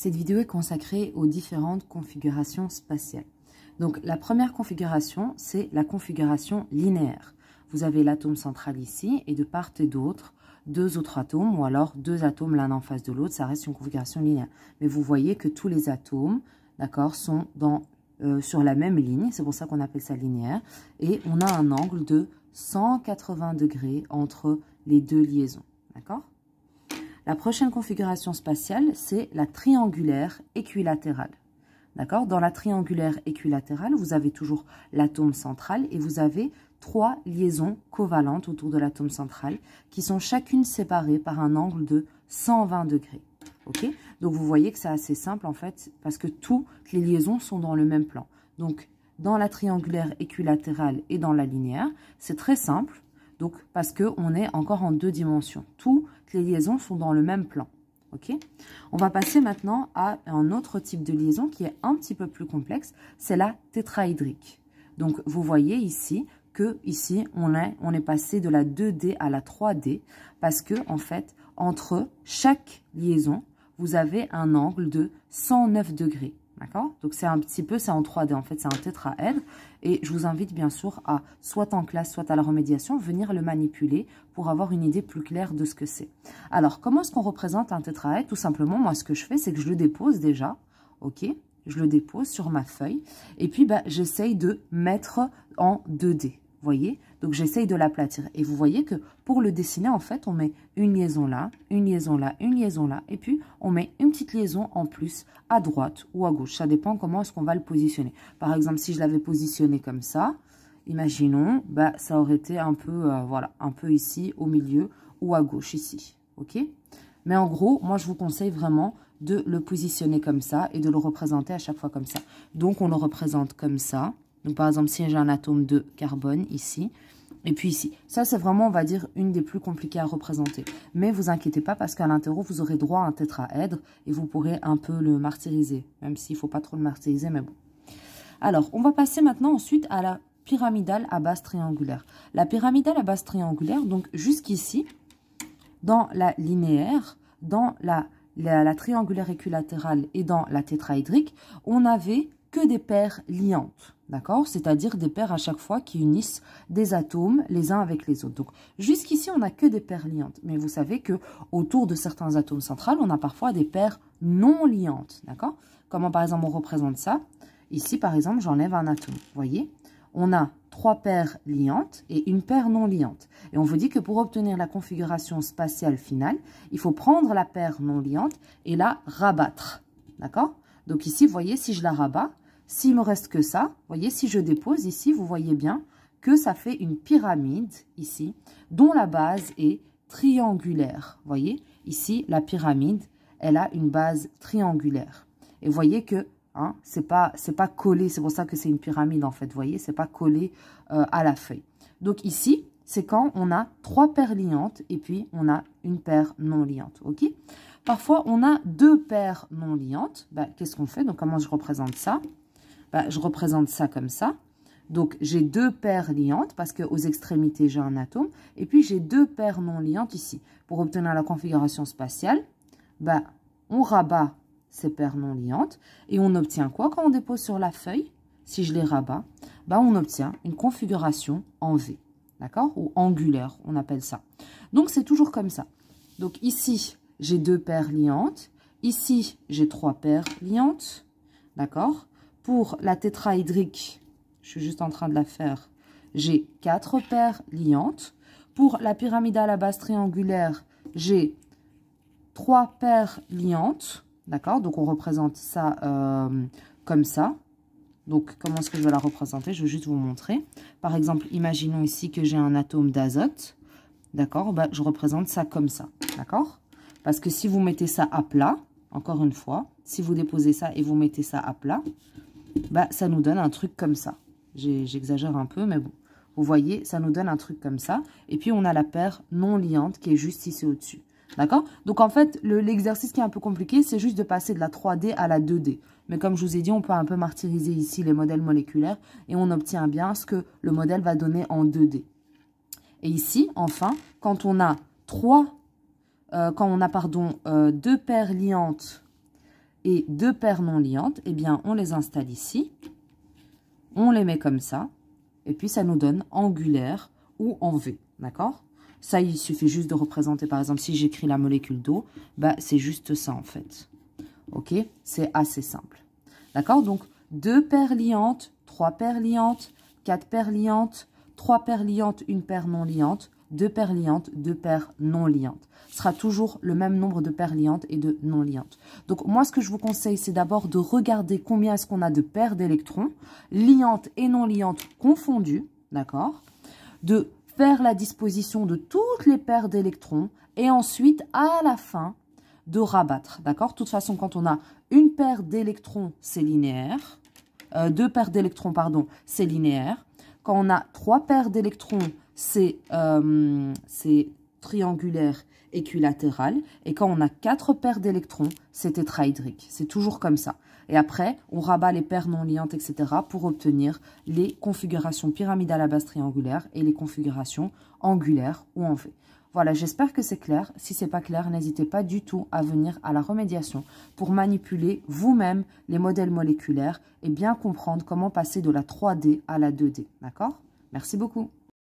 Cette vidéo est consacrée aux différentes configurations spatiales. Donc la première configuration, c'est la configuration linéaire. Vous avez l'atome central ici et de part et d'autre, deux autres atomes ou alors deux atomes l'un en face de l'autre, ça reste une configuration linéaire. Mais vous voyez que tous les atomes, d'accord, sont euh, sur la même ligne, c'est pour ça qu'on appelle ça linéaire. Et on a un angle de 180 degrés entre les deux liaisons, d'accord la prochaine configuration spatiale, c'est la triangulaire équilatérale. D'accord Dans la triangulaire équilatérale, vous avez toujours l'atome central et vous avez trois liaisons covalentes autour de l'atome central qui sont chacune séparées par un angle de 120 degrés. Donc vous voyez que c'est assez simple en fait parce que toutes les liaisons sont dans le même plan. Donc dans la triangulaire équilatérale et dans la linéaire, c'est très simple. Donc, parce qu'on est encore en deux dimensions. Toutes les liaisons sont dans le même plan. On va passer maintenant à un autre type de liaison qui est un petit peu plus complexe. C'est la tétrahydrique. Donc, vous voyez ici que ici, on est, passé de la 2D à la 3D parce que, en fait, entre chaque liaison, vous avez un angle de 109 degrés. D'accord Donc, c'est un petit peu, c'est en 3D. En fait, c'est un tétraèdre. Et je vous invite, bien sûr, à, soit en classe, soit à la remédiation, venir le manipuler pour avoir une idée plus claire de ce que c'est. Alors, comment est-ce qu'on représente un tétraèdre Tout simplement, moi, ce que je fais, c'est que je le dépose déjà. OK je le dépose sur ma feuille et puis ben, j'essaye de mettre en 2D voyez Donc j'essaye de l'aplatir. Et vous voyez que pour le dessiner, en fait, on met une liaison là, une liaison là, une liaison là, et puis on met une petite liaison en plus à droite ou à gauche. Ça dépend comment est-ce qu'on va le positionner. Par exemple, si je l'avais positionné comme ça, imaginons, bah, ça aurait été un peu, euh, voilà, un peu ici, au milieu ou à gauche ici, ok Mais en gros, moi, je vous conseille vraiment de le positionner comme ça et de le représenter à chaque fois comme ça. Donc, on le représente comme ça, donc, par exemple, si j'ai un atome de carbone ici, et puis ici. Ça, c'est vraiment, on va dire, une des plus compliquées à représenter. Mais vous inquiétez pas, parce qu'à l'interro, vous aurez droit à un tétraèdre, et vous pourrez un peu le martyriser, même s'il ne faut pas trop le martyriser, mais bon. Alors, on va passer maintenant ensuite à la pyramidale à base triangulaire. La pyramidale à base triangulaire, donc jusqu'ici, dans la linéaire, dans la, la, la triangulaire équilatérale et dans la tétraédrique, on avait que des paires liantes, d'accord C'est-à-dire des paires à chaque fois qui unissent des atomes les uns avec les autres. Donc jusqu'ici, on n'a que des paires liantes, mais vous savez que autour de certains atomes centrales, on a parfois des paires non liantes, d'accord Comment par exemple on représente ça Ici, par exemple, j'enlève un atome, vous voyez On a trois paires liantes et une paire non liante. Et on vous dit que pour obtenir la configuration spatiale finale, il faut prendre la paire non liante et la rabattre, d'accord donc ici, vous voyez, si je la rabats, s'il me reste que ça, vous voyez, si je dépose ici, vous voyez bien que ça fait une pyramide ici, dont la base est triangulaire. Vous voyez, ici, la pyramide, elle a une base triangulaire. Et vous voyez que hein, c'est pas c'est pas collé, c'est pour ça que c'est une pyramide en fait, vous voyez, c'est pas collé euh, à la feuille. Donc ici, c'est quand on a trois paires liantes et puis on a une paire non liante, ok Parfois, on a deux paires non liantes. Bah, qu'est-ce qu'on fait Donc, comment je représente ça bah, Je représente ça comme ça. Donc, j'ai deux paires liantes parce qu'aux extrémités, j'ai un atome. Et puis, j'ai deux paires non liantes ici. Pour obtenir la configuration spatiale, bah, on rabat ces paires non liantes. Et on obtient quoi quand on dépose sur la feuille Si je les rabats, on obtient une configuration en V. D'accord Ou angulaire, on appelle ça. Donc, c'est toujours comme ça. Donc, ici, j'ai deux paires liantes. Ici, j'ai trois paires liantes. D'accord Pour la tétrahydrique, je suis juste en train de la faire, j'ai quatre paires liantes. Pour la pyramidale à base triangulaire, j'ai trois paires liantes. D'accord Donc, on représente ça euh, comme ça. Donc, comment est-ce que je vais la représenter Je vais juste vous montrer. Par exemple, imaginons ici que j'ai un atome d'azote. D'accord bah, Je représente ça comme ça. D'accord parce que si vous mettez ça à plat, encore une fois, si vous déposez ça et vous mettez ça à plat, bah, ça nous donne un truc comme ça. J'exagère un peu, mais bon. Vous voyez, ça nous donne un truc comme ça. Et puis, on a la paire non liante qui est juste ici au-dessus. D'accord Donc, en fait, l'exercice qui est un peu compliqué, c'est juste de passer de la 3D à la 2D. Mais comme je vous ai dit, on peut un peu martyriser ici les modèles moléculaires et on obtient bien ce que le modèle va donner en 2D. Et ici, enfin, quand on a trois euh, quand on a pardon, euh, deux paires liantes et deux paires non liantes, eh bien, on les installe ici. On les met comme ça. Et puis, ça nous donne angulaire ou en V. D'accord Ça, il suffit juste de représenter, par exemple, si j'écris la molécule d'eau, bah, c'est juste ça, en fait. OK C'est assez simple. D'accord Donc, deux paires liantes, trois paires liantes, quatre paires liantes, trois paires liantes, une paire non liante, deux paires liantes, deux paires non liantes. Ce sera toujours le même nombre de paires liantes et de non liantes. Donc moi, ce que je vous conseille, c'est d'abord de regarder combien est-ce qu'on a de paires d'électrons, liantes et non liantes confondues, d'accord De faire la disposition de toutes les paires d'électrons et ensuite, à la fin, de rabattre, d'accord De toute façon, quand on a une paire d'électrons, c'est linéaire. Euh, deux paires d'électrons, pardon, c'est linéaire. Quand on a trois paires d'électrons, euh, c'est triangulaire équilatéral. Et quand on a quatre paires d'électrons, c'est tétraédrique. C'est toujours comme ça. Et après, on rabat les paires non liantes, etc. pour obtenir les configurations pyramidales à base triangulaire et les configurations angulaires ou en V. Voilà, j'espère que c'est clair. Si c'est pas clair, n'hésitez pas du tout à venir à la remédiation pour manipuler vous-même les modèles moléculaires et bien comprendre comment passer de la 3D à la 2D. D'accord Merci beaucoup.